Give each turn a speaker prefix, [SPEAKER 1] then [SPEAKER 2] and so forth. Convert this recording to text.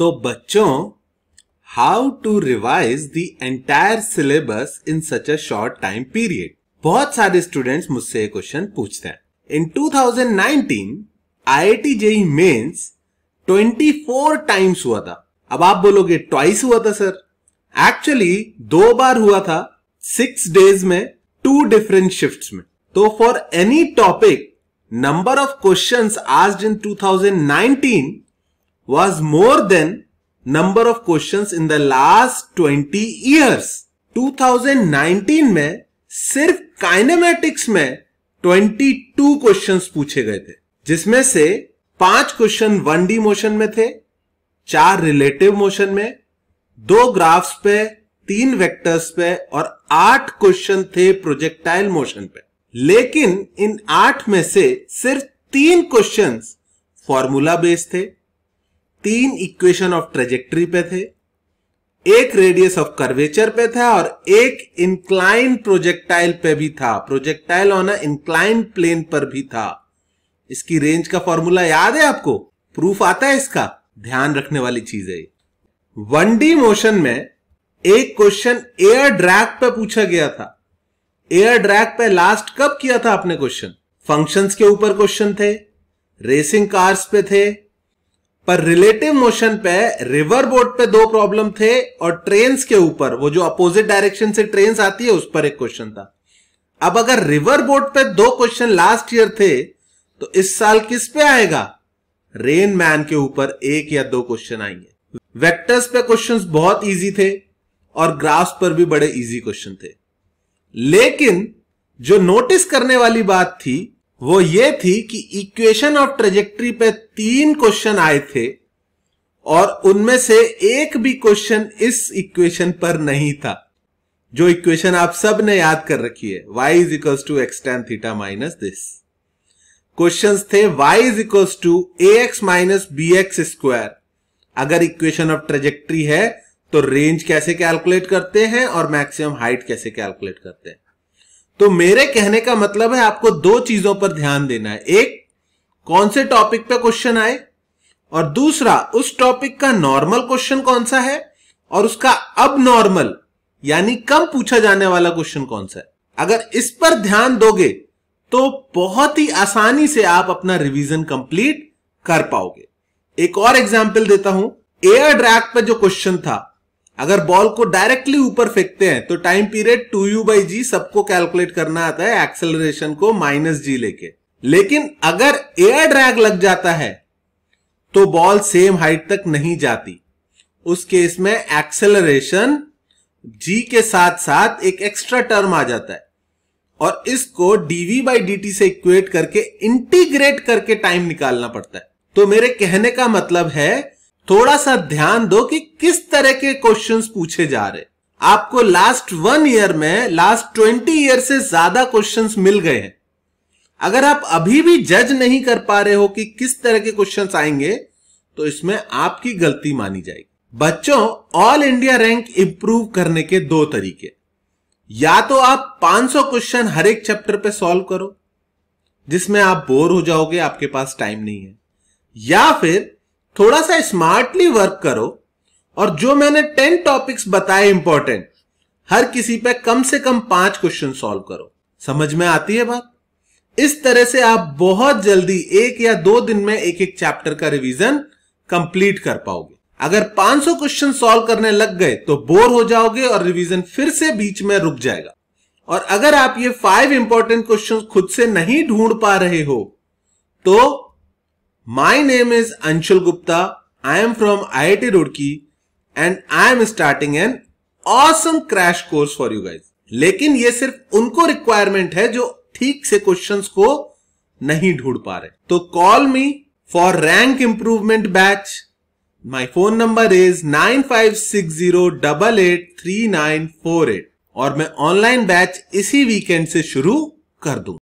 [SPEAKER 1] तो बच्चों how to revise the entire syllabus in such a short time period बहुत सारे स्टूडेंट्स मुझसे क्वेश्चन पूछते हैं in 2019 IIT JEE mains 24 times हुआ था अब आप बोलोगे ट्वाइस हुआ था सर एक्चुअली दो बार हुआ था सिक्स डेज में टू डिफरेंट शिफ्ट में तो for any topic number of questions आज in 2019 was more than number of questions in the last 20 years. 2019 में सिर्फ काइनेमेटिक्स में 22 क्वेश्चंस पूछे गए थे जिसमें से पांच क्वेश्चन वन डी मोशन में थे चार रिलेटिव मोशन में दो ग्राफ्स पे तीन वेक्टर्स पे और आठ क्वेश्चन थे प्रोजेक्टाइल मोशन पे लेकिन इन आठ में से सिर्फ तीन क्वेश्चंस फॉर्मूला बेस्ड थे तीन इक्वेशन ऑफ ट्रेजेक्ट्री पे थे एक रेडियस ऑफ कर्वेचर पे था और एक इंक्लाइन प्रोजेक्टाइल पे भी था प्रोजेक्टाइल ऑन इंक्लाइन प्लेन पर भी था इसकी रेंज का फॉर्मूला याद है आपको प्रूफ आता है इसका ध्यान रखने वाली चीज है वन डी मोशन में एक क्वेश्चन एयर ड्रैग पे पूछा गया था एयर ड्रैग पे लास्ट कब किया था आपने क्वेश्चन फंक्शंस के ऊपर क्वेश्चन थे रेसिंग कार्स पे थे पर रिलेटिव मोशन पे रिवर बोट पे दो प्रॉब्लम थे और ट्रेन के ऊपर वो जो अपोजिट डायरेक्शन से ट्रेन आती है उस पर एक क्वेश्चन था अब अगर रिवर बोट पे दो क्वेश्चन लास्ट ईयर थे तो इस साल किस पे आएगा रेन मैन के ऊपर एक या दो क्वेश्चन आएंगे वेक्टर्स पे क्वेश्चंस बहुत इजी थे और ग्राफ्स पर भी बड़े इजी क्वेश्चन थे लेकिन जो नोटिस करने वाली बात थी वो ये थी कि इक्वेशन ऑफ ट्रेजेक्ट्री पे तीन क्वेश्चन आए थे और उनमें से एक भी क्वेश्चन इस इक्वेशन पर नहीं था जो इक्वेशन आप सब ने याद कर रखी है y is equals to x tan theta minus this question थे y is equals to a x minus b x square अगर इक्वेशन ऑफ ट्रेजेक्ट्री है तो रेंज कैसे कैलकुलेट करते हैं और मैक्सिमम हाइट कैसे कैलकुलेट करते हैं तो मेरे कहने का मतलब है आपको दो चीजों पर ध्यान देना है एक कौन से टॉपिक पे क्वेश्चन आए और दूसरा उस टॉपिक का नॉर्मल क्वेश्चन कौन सा है और उसका अब नॉर्मल यानी कम पूछा जाने वाला क्वेश्चन कौन सा है अगर इस पर ध्यान दोगे तो बहुत ही आसानी से आप अपना रिवीजन कंप्लीट कर पाओगे एक और एग्जाम्पल देता हूं एयर ड्रैक पर जो क्वेश्चन था अगर बॉल को डायरेक्टली ऊपर फेंकते हैं तो time period two u by g सबको कैलकुलेट करना आता है एक्सेलरेशन को माइनस जी लेके लेकिन अगर एयर ड्रैग लग जाता है तो बॉल सेम हाइट तक नहीं जाती उस केस में एक्सेलरेशन जी के साथ साथ एक एक्स्ट्रा टर्म आ जाता है और इसको डीवी बाई डी से इक्वेट करके इंटीग्रेट करके टाइम निकालना पड़ता है तो मेरे कहने का मतलब है थोड़ा सा ध्यान दो कि किस तरह के क्वेश्चंस पूछे जा रहे आपको लास्ट वन ईयर में लास्ट ट्वेंटी ईयर से ज्यादा क्वेश्चंस मिल गए हैं अगर आप अभी भी जज नहीं कर पा रहे हो कि किस तरह के क्वेश्चंस आएंगे तो इसमें आपकी गलती मानी जाएगी बच्चों ऑल इंडिया रैंक इंप्रूव करने के दो तरीके या तो आप 500 क्वेश्चन हर एक चैप्टर पे सॉल्व करो जिसमें आप बोर हो जाओगे आपके पास टाइम नहीं है या फिर थोड़ा सा स्मार्टली वर्क करो और जो मैंने टेन टॉपिक्स बताए इंपॉर्टेंट हर किसी पे कम से कम पांच क्वेश्चन सॉल्व करो समझ में आती है बात इस तरह से आप बहुत जल्दी एक या दो दिन में एक एक चैप्टर का रिवीजन कंप्लीट कर पाओगे अगर 500 क्वेश्चन सॉल्व करने लग गए तो बोर हो जाओगे और रिवीजन फिर से बीच में रुक जाएगा और अगर आप ये फाइव इंपॉर्टेंट क्वेश्चन खुद से नहीं ढूंढ पा रहे हो तो My name is Anshul Gupta. I am from IIT Roorkee and I am starting an awesome crash course for you guys. लेकिन ये सिर्फ उनको रिक्वायरमेंट है जो ठीक से क्वेश्चंस को नहीं ढूंढ पा रहे तो call me for rank improvement batch my phone number is nine five six zero double eight three nine four eight और मैं ऑनलाइन बैच इसी वीकेंड से शुरू कर दूंगा